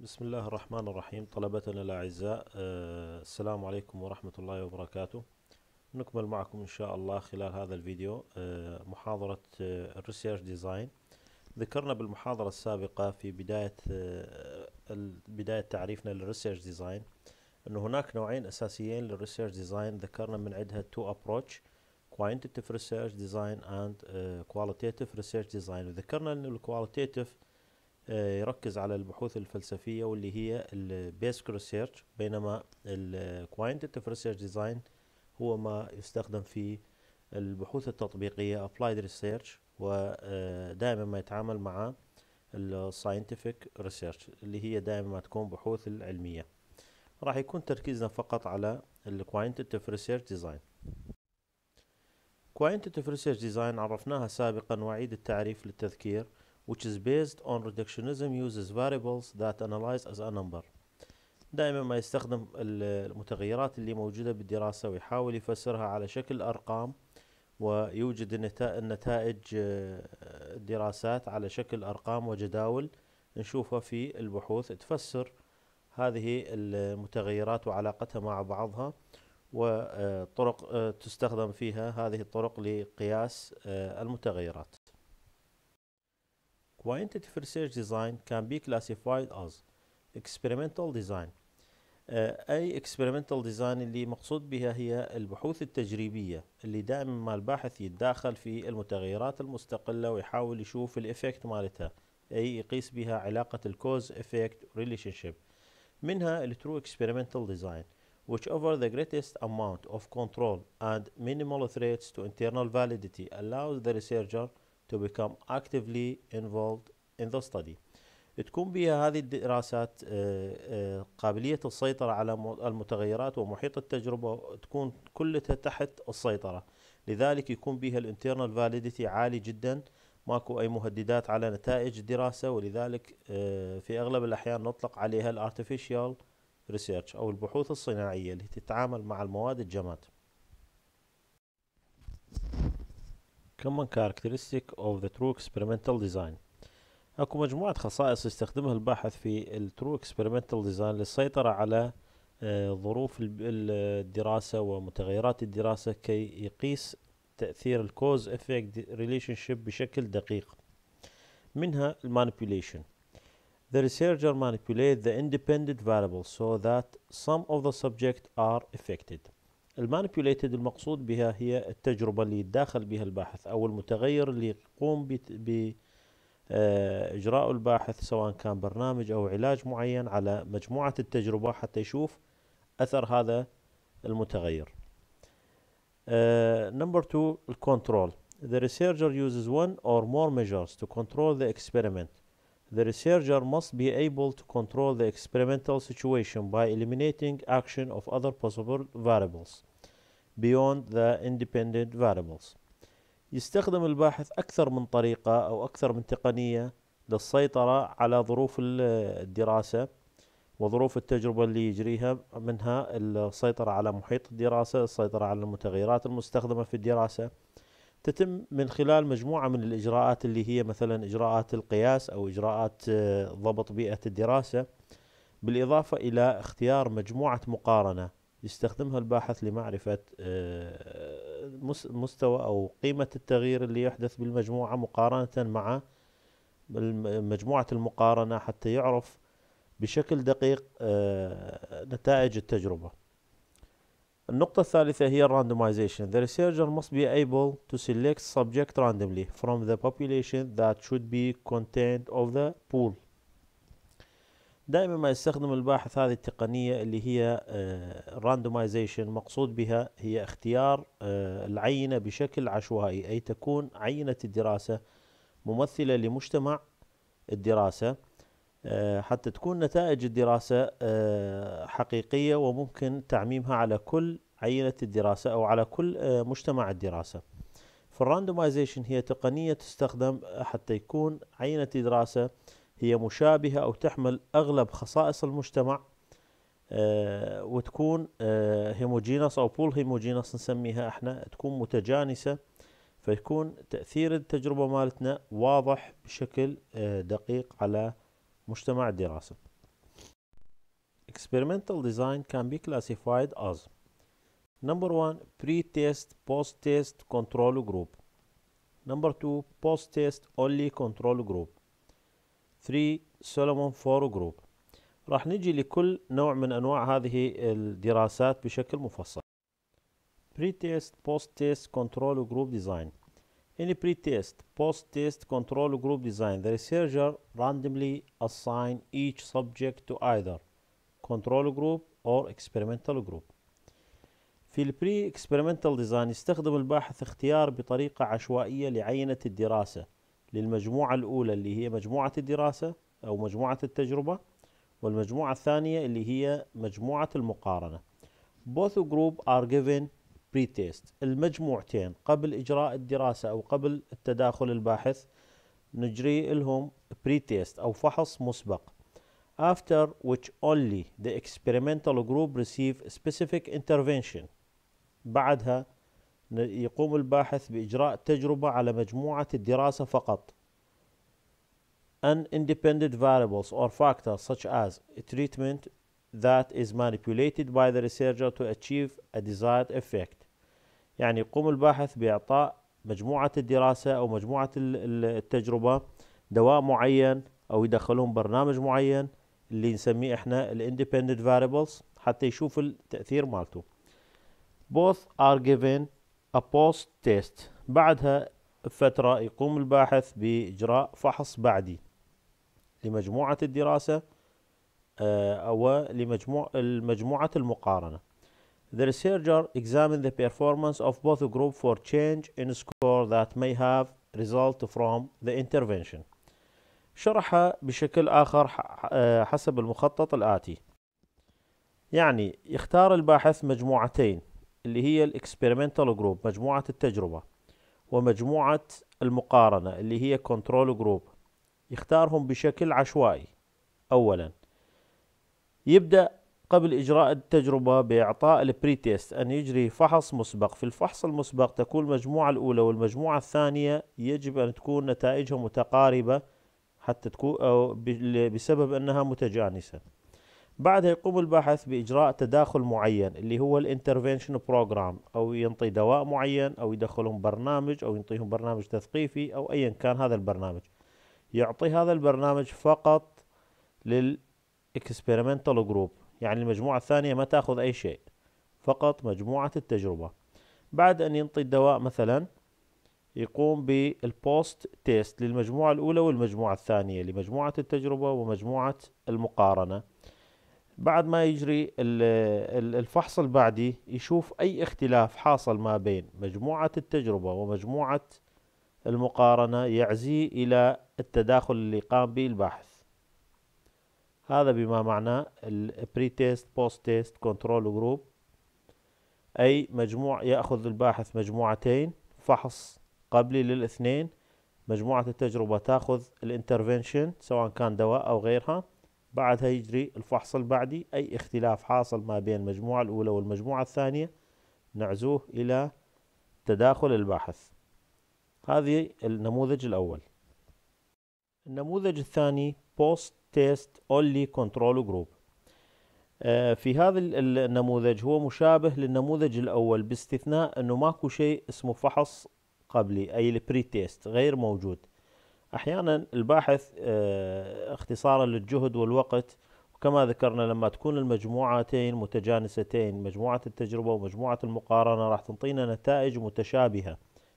بسم الله الرحمن الرحيم طلبتنا الأعزاء أه السلام عليكم ورحمة الله وبركاته نكمل معكم إن شاء الله خلال هذا الفيديو أه محاضرة أه الريسيرش ديزاين ذكرنا بالمحاضرة السابقة في بداية آه، بداية تعريفنا للريسيرش ديزاين أن هناك نوعين أساسيين للريسيرش ديزاين ذكرنا من عندها تو أبروتش quantitative research design and آه، qualitative research design وذكرنا أن الكواليتيتيف آه، يركز على البحوث الفلسفيه واللي هي البيسك ريسيرش بينما الكوانتيتيف ريسيرش ديزاين هو ما يستخدم في البحوث التطبيقيه ابلايد ريسيرش ودائما ما يتعامل مع الساينتفك ريسيرش اللي هي دائما ما تكون بحوث العلميه راح يكون تركيزنا فقط على الكوانتيتيف ريسيرش ديزاين كوانتيتيف ريسيرش ديزاين عرفناها سابقا واعيد التعريف للتذكير which is based on reductionism uses variables that analyze as a number دائما ما يستخدم المتغيرات اللي موجودة بالدراسة ويحاول يفسرها على شكل أرقام ويوجد النتائج آه، الدراسات على شكل أرقام وجداول نشوفها في البحوث تفسر هذه المتغيرات وعلاقتها مع بعضها وطرق آه، آه، تستخدم فيها هذه الطرق لقياس المتغيرات quantitative research design can be classified as experimental design أي experimental design اللي مقصود بها هي البحوث التجريبية اللي دائما ما الباحث يتداخل في المتغيرات المستقلة ويحاول يشوف الإفكت مالتها أي يقيس بها علاقة الكوز إفكت relationship منها الترو experimental design which offer the greatest amount of control and minimal threats to internal validity allows the researcher to become actively involved in the study تكون بها هذه الدراسات آه، آه، قابلية السيطرة على المتغيرات ومحيط التجربة تكون كلها تحت السيطرة لذلك يكون بها الانترنال فاليديتي عالي جدا ماكو أي مهددات على نتائج الدراسة ولذلك آه، في أغلب الأحيان نطلق عليها الارتفيشال ريسيرش أو البحوث الصناعية اللي تتعامل مع المواد الجماد common characteristic of the true experimental design اكو مجموعة خصائص يستخدمها الباحث في الترو experimental design للسيطرة على ظروف الدراسة ومتغيرات الدراسة كي يقيس تأثير الكوز effect relationship بشكل دقيق منها manipulation The researcher manipulates the independent variables so that some of the subjects are affected المانيبيوليتد المقصود بها هي التجربة اللي يتداخل بها الباحث أو المتغير اللي يقوم بإجراء الباحث سواء كان برنامج أو علاج معين على مجموعة التجربة حتى يشوف أثر هذا المتغير. Uh, number two, control. The researcher uses one or more measures to control the experiment. The researcher must be able to control the experimental situation by eliminating action of other possible variables. beyond the independent variables يستخدم الباحث أكثر من طريقة أو أكثر من تقنية للسيطرة على ظروف الدراسة وظروف التجربة اللي يجريها منها السيطرة على محيط الدراسة السيطرة على المتغيرات المستخدمة في الدراسة تتم من خلال مجموعة من الإجراءات اللي هي مثلا إجراءات القياس أو إجراءات آه، ضبط بيئة الدراسة بالإضافة إلى اختيار مجموعة مقارنة يستخدمها الباحث لمعرفة آه، مستوى أو قيمة التغيير اللي يحدث بالمجموعة مقارنة مع مجموعة المقارنة حتى يعرف بشكل دقيق آه، نتائج التجربة النقطة الثالثة هي randomization. The researcher must be able to select subject randomly from the population that should be contained of the pool. دائما ما يستخدم الباحث هذه التقنية اللي هي الراندومايزيشن آه، مقصود بها هي اختيار آه، العينة بشكل عشوائي أي تكون عينة الدراسة ممثلة لمجتمع الدراسة آه، حتى تكون نتائج الدراسة حقيقية وممكن تعميمها على كل عينة الدراسة أو على كل مجتمع الدراسة فالراندومايزيشن هي تقنية تستخدم حتى يكون عينة الدراسة هي مشابهة أو تحمل أغلب خصائص المجتمع آه، وتكون هيموجينس آه، أو بول هيموجينس نسميها احنا تكون متجانسة فيكون تأثير التجربة مالتنا واضح بشكل آه، دقيق على مجتمع الدراسة Experimental design can be classified as Number one, pre-test, post-test control group. Number two, post-test only control group. 3 سولومون فور جروب راح نجي لكل نوع من أنواع هذه الدراسات بشكل مفصل pre-test post-test control group design In pre-test, post-test control group design, the researcher randomly assign each subject to either control group or experimental group. في pre experimental design يستخدم الباحث اختيار بطريقة عشوائية لعينة الدراسة للمجموعة الأولى اللي هي مجموعة الدراسة أو مجموعة التجربة والمجموعة الثانية اللي هي مجموعة المقارنة both group are given pre-test المجموعتين قبل إجراء الدراسة أو قبل التداخل الباحث نجري لهم pre-test أو فحص مسبق after which only the experimental group receive specific intervention بعدها يقوم الباحث بإجراء تجربة على مجموعة الدراسة فقط an independent variables or factors such as a treatment that is manipulated by the researcher to achieve a desired effect يعني يقوم الباحث بإعطاء مجموعة الدراسة أو مجموعة التجربة دواء معين أو يدخلون برنامج معين اللي نسميه إحنا independent variables حتى يشوف التأثير مالته both are given a post test بعدها بفترة يقوم الباحث بإجراء فحص بعدي لمجموعة الدراسة آه، أو لمجموع المجموعة المقارنة The researcher examined the performance of both group for change in score that may have result from the intervention. شرحها بشكل آخر آه، حسب المخطط الآتي. يعني يختار الباحث مجموعتين اللي هي الاكسبيرمنتال جروب مجموعة التجربة ومجموعة المقارنة اللي هي كنترول جروب يختارهم بشكل عشوائي أولا يبدأ قبل إجراء التجربة بإعطاء البري تيست أن يجري فحص مسبق في الفحص المسبق تكون المجموعة الأولى والمجموعة الثانية يجب أن تكون نتائجها متقاربة حتى تكون أو بسبب أنها متجانسة بعدها يقوم الباحث بإجراء تداخل معين اللي هو الانترفنشن بروجرام أو ينطي دواء معين أو يدخلهم برنامج أو ينطيهم برنامج تثقيفي أو أيا كان هذا البرنامج يعطي هذا البرنامج فقط للإكسبيرمنتال جروب يعني المجموعة الثانية ما تأخذ أي شيء فقط مجموعة التجربة بعد أن ينطي الدواء مثلا يقوم بالبوست تيست للمجموعة الأولى والمجموعة الثانية لمجموعة التجربة ومجموعة المقارنة بعد ما يجري الفحص البعدي يشوف أي اختلاف حاصل ما بين مجموعة التجربة ومجموعة المقارنة يعزيه إلى التداخل اللي قام به الباحث هذا بما معناه البري تيست بوست تيست كنترول جروب أي مجموع يأخذ الباحث مجموعتين فحص قبلي للاثنين مجموعة التجربة تأخذ الانترفنشن سواء كان دواء أو غيرها بعدها يجري الفحص البعدي أي اختلاف حاصل ما بين المجموعة الأولى والمجموعة الثانية نعزوه إلى تداخل الباحث هذه النموذج الأول النموذج الثاني Post Test Only Control Group آه، في هذا النموذج هو مشابه للنموذج الأول باستثناء أنه ماكو شيء اسمه فحص قبلي أي البري تيست غير موجود احيانا الباحث آه، اختصارا للجهد والوقت وكما ذكرنا لما تكون المجموعتين متجانستين مجموعه التجربه ومجموعه المقارنه راح تنطينا نتائج متشابهه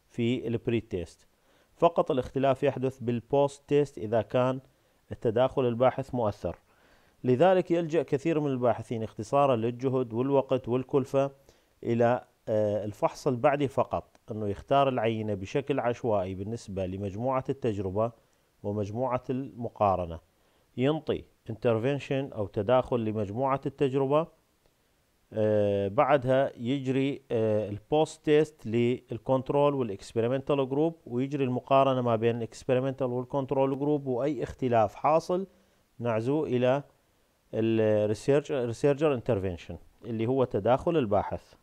في البري تيست فقط الاختلاف يحدث بالبوست تيست اذا كان التداخل الباحث مؤثر لذلك يلجأ كثير من الباحثين اختصارا للجهد والوقت والكلفة إلى آه، الفحص البعدي فقط أنه يختار العينة بشكل عشوائي بالنسبة لمجموعة التجربة ومجموعة المقارنة ينطي intervention أو تداخل لمجموعة التجربة آه بعدها يجري آه البوست تيست للكنترول والاكسبيرمنتال جروب ويجري المقارنة ما بين الاكسبيرمنتال والكنترول جروب وأي اختلاف حاصل نعزوه إلى الريسيرجر انترفنشن اللي هو تداخل الباحث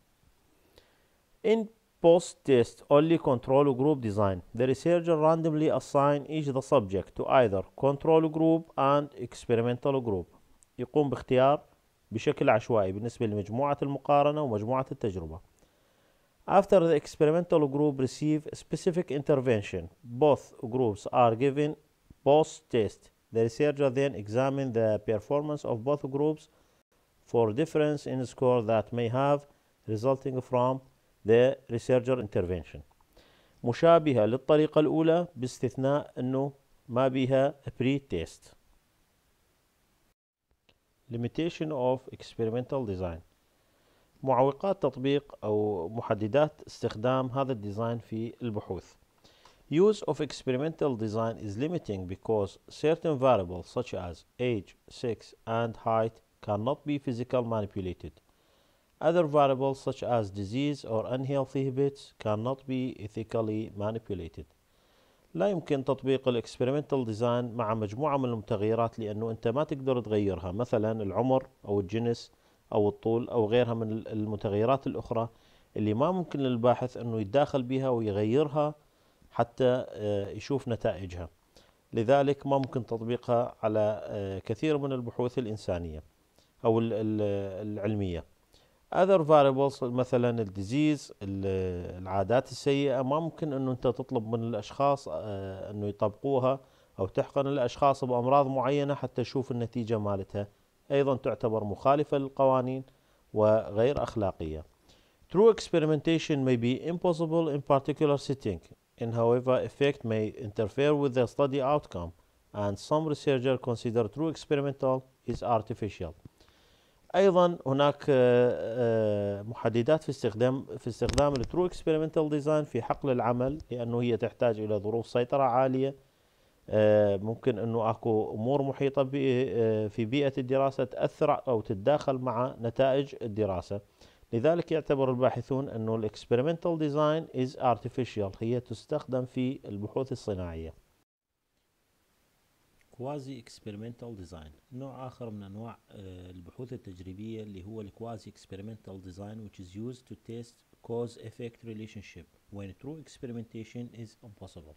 Post-test only control group design. The researcher randomly assign each the subject to either control group and experimental group. يقوم باختيار بشكل عشوائي بالنسبة لمجموعة المقارنة ومجموعة التجربة. After the experimental group receive specific intervention, both groups are given post-test. The researcher then examine the performance of both groups for difference in score that may have resulting from the researcher intervention مشابهة للطريقة الأولى باستثناء أنه ما بيها pre test limitation of experimental design معوقات تطبيق أو محددات استخدام هذا الديزاين في البحوث Use of experimental design is limiting because certain variables such as age, sex and height cannot be physically manipulated Other variables such as disease or unhealthy habits cannot be ethically manipulated. لا يمكن تطبيق الاكسبيرمنتال ديزاين مع مجموعة من المتغيرات لأنه أنت ما تقدر تغيرها مثلا العمر أو الجنس أو الطول أو غيرها من المتغيرات الأخرى اللي ما ممكن للباحث أنه يتداخل بها ويغيرها حتى آه، يشوف نتائجها لذلك ما ممكن تطبيقها على آه، كثير من البحوث الإنسانية أو العلمية other variables مثلا الديزيز العادات السيئه ما ممكن انه انت تطلب من الاشخاص انه يطبقوها او تحقن الاشخاص بامراض معينه حتى تشوف النتيجه مالتها ايضا تعتبر مخالفه للقوانين وغير اخلاقيه True experimentation may be impossible in particular setting and however effect may interfere with the study outcome and some researchers consider true experimental is artificial ايضا هناك آه، آه، محددات في استخدام في استخدام الترو اكسبيرمنتال ديزاين في حقل العمل لانه هي تحتاج الى ظروف سيطره عاليه آه، ممكن انه اكو امور محيطه في بيئه الدراسه تاثر او تتداخل مع نتائج الدراسه لذلك يعتبر الباحثون انه الاكسبيرمنتال ديزاين از ارتفيشال هي تستخدم في البحوث الصناعيه كوازي اكسبيرمنتال ديزاين نوع اخر من انواع البحوث التجريبيه اللي هو الكوازي اكسبيرمنتال ديزاين which is used to test cause effect relationship when true experimentation is impossible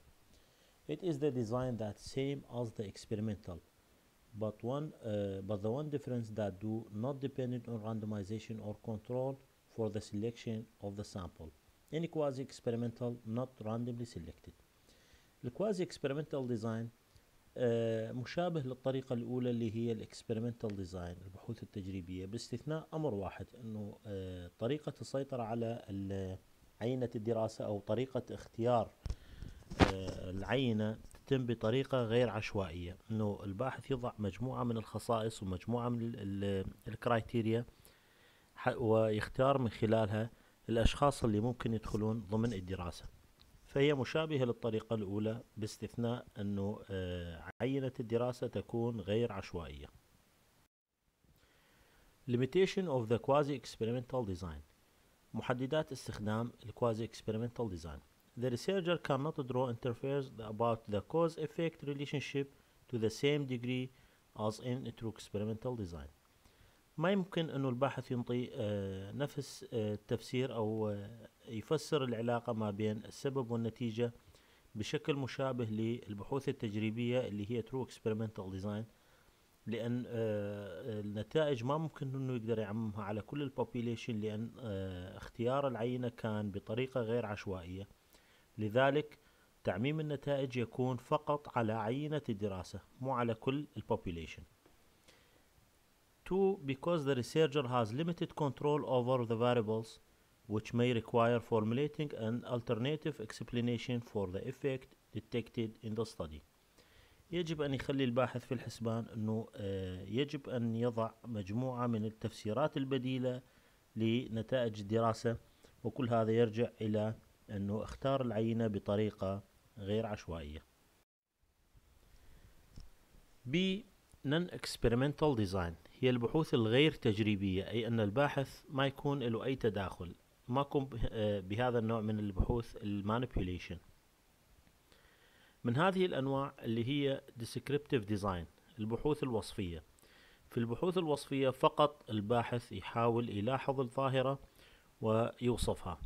it is the design that same as the experimental but one uh, but the one difference that do not dependent on randomization or control for the selection of the sample any quasi experimental not randomly selected the quasi experimental design آه، مشابه للطريقة الأولى اللي هي الاكسبيرمنتال ديزاين البحوث التجريبية باستثناء أمر واحد أنه آه، طريقة السيطرة على عينة الدراسة أو طريقة اختيار آه، العينة تتم بطريقة غير عشوائية أنه الباحث يضع مجموعة من الخصائص ومجموعة من الكرايتيريا ويختار من خلالها الأشخاص اللي ممكن يدخلون ضمن الدراسة فهي مشابهة للطريقة الأولى باستثناء أنه عينة الدراسة تكون غير عشوائية limitation of the quasi experimental design محددات استخدام الكوازي experimental design the researcher cannot draw interferes about the cause effect relationship to the same degree as in a true experimental design ما يمكن انه الباحث ينطي نفس التفسير او يفسر العلاقة ما بين السبب والنتيجة بشكل مشابه للبحوث التجريبية اللي هي ترو Experimental ديزاين لأن آه، النتائج ما ممكن أنه يقدر يعممها على كل البوبيليشن لأن آه، اختيار العينة كان بطريقة غير عشوائية لذلك تعميم النتائج يكون فقط على عينة الدراسة مو على كل البوبيليشن 2. Because the researcher has limited control over the variables which may require formulating an alternative explanation for the effect detected in the study يجب أن يخلي الباحث في الحسبان أنه آه، يجب أن يضع مجموعة من التفسيرات البديلة لنتائج الدراسة وكل هذا يرجع إلى أنه اختار العينة بطريقة غير عشوائية B Non-Experimental Design هي البحوث الغير تجريبية أي أن الباحث ما يكون له أي تداخل ماكو آه، بهذا النوع من البحوث المانيبيوليشن من هذه الانواع اللي هي descriptive design البحوث الوصفيه في البحوث الوصفيه فقط الباحث يحاول يلاحظ الظاهره ويوصفها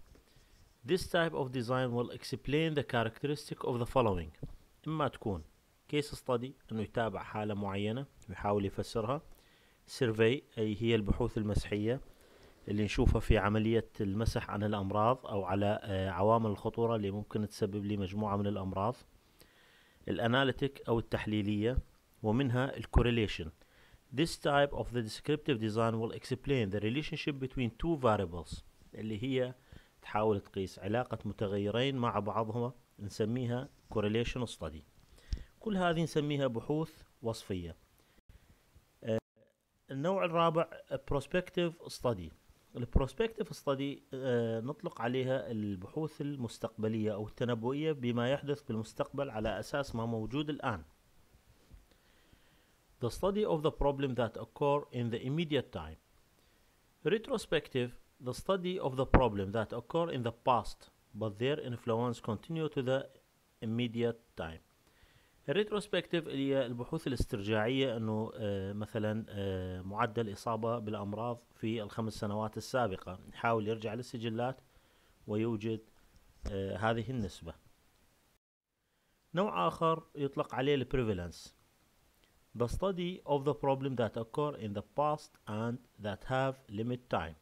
This type of design will explain the characteristic of the following إما تكون case study أنه يتابع حالة معينة ويحاول يفسرها survey أي هي البحوث المسحية اللي نشوفها في عملية المسح عن الأمراض أو على آه، عوامل الخطورة اللي ممكن تسبب لي مجموعة من الأمراض الأناليتيك أو التحليلية ومنها الكوريليشن This type of the descriptive design will explain the relationship between two variables اللي هي تحاول تقيس علاقة متغيرين مع بعضهما نسميها correlation study كل هذه نسميها بحوث وصفية آه، النوع الرابع prospective study البروسبكتيف ستدي نطلق عليها البحوث المستقبليه او التنبؤيه بما يحدث بالمستقبل على اساس ما موجود الان The study of the problem that occur in the immediate time. Retrospective, the study of the problem that occur in the past, but their influence continue to the immediate time. الريتروسبكتيف اللي هي البحوث الاسترجاعية انه آه، مثلا آه، معدل اصابة بالامراض في الخمس سنوات السابقة يحاول يرجع للسجلات ويوجد آه، هذه النسبة نوع آخر يطلق عليه البريفالنس The study of the problem that occur in the past and that have limit time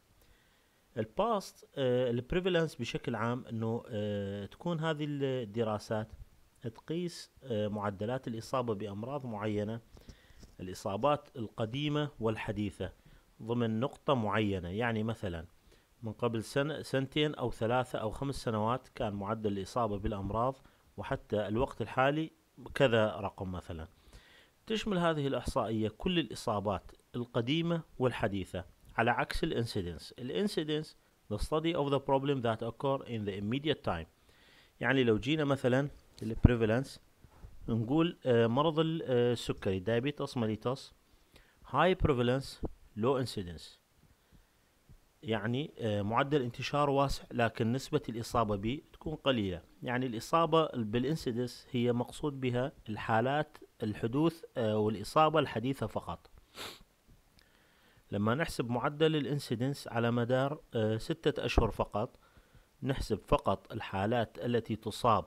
الباست البريفالنس بشكل عام انه تكون هذه الدراسات تقيس آه، معدلات الإصابة بأمراض معينة الإصابات القديمة والحديثة ضمن نقطة معينة يعني مثلا من قبل سنة سنتين أو ثلاثة أو خمس سنوات كان معدل الإصابة بالأمراض وحتى الوقت الحالي كذا رقم مثلا تشمل هذه الإحصائية كل الإصابات القديمة والحديثة على عكس الانسيدنس الانسيدنس the study of the problem that occur in the immediate time يعني لو جينا مثلا البريفالنس نقول آه، مرض آه، السكري دايابيتس ماليتس هاي بريفالنس لو انسيدنس يعني آه، معدل انتشار واسع لكن نسبة الإصابة به تكون قليلة يعني الإصابة بالإنسيدنس هي مقصود بها الحالات الحدوث والإصابة الحديثة فقط لما نحسب معدل الإنسيدنس على مدار ستة أشهر فقط نحسب فقط الحالات التي تصاب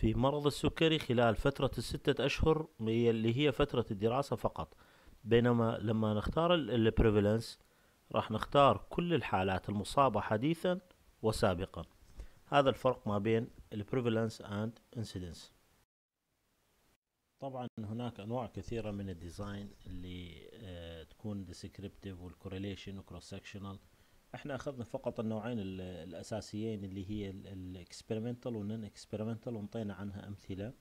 في مرض السكري خلال فترة الستة أشهر اللي هي فترة الدراسة فقط بينما لما نختار البريفالنس راح نختار كل الحالات المصابة حديثا وسابقا هذا الفرق ما بين البريفالنس اند انسيدنس طبعا هناك انواع كثيرة من الديزاين اللي آه، تكون ديسكريبتيف والكوريليشن وكروس سكشنال احنا اخذنا فقط النوعين الاساسيين اللي هي الاكسبيرمنتال والنن اكسبيرمنتال وانطينا عنها امثله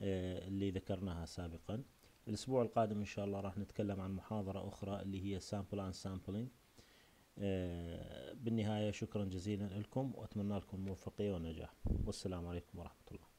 آه، اللي ذكرناها سابقا الاسبوع القادم ان شاء الله راح نتكلم عن محاضره اخرى اللي هي سامبل اند سامبلينج بالنهايه شكرا جزيلا لكم واتمنى لكم الموفقيه والنجاح والسلام عليكم ورحمه الله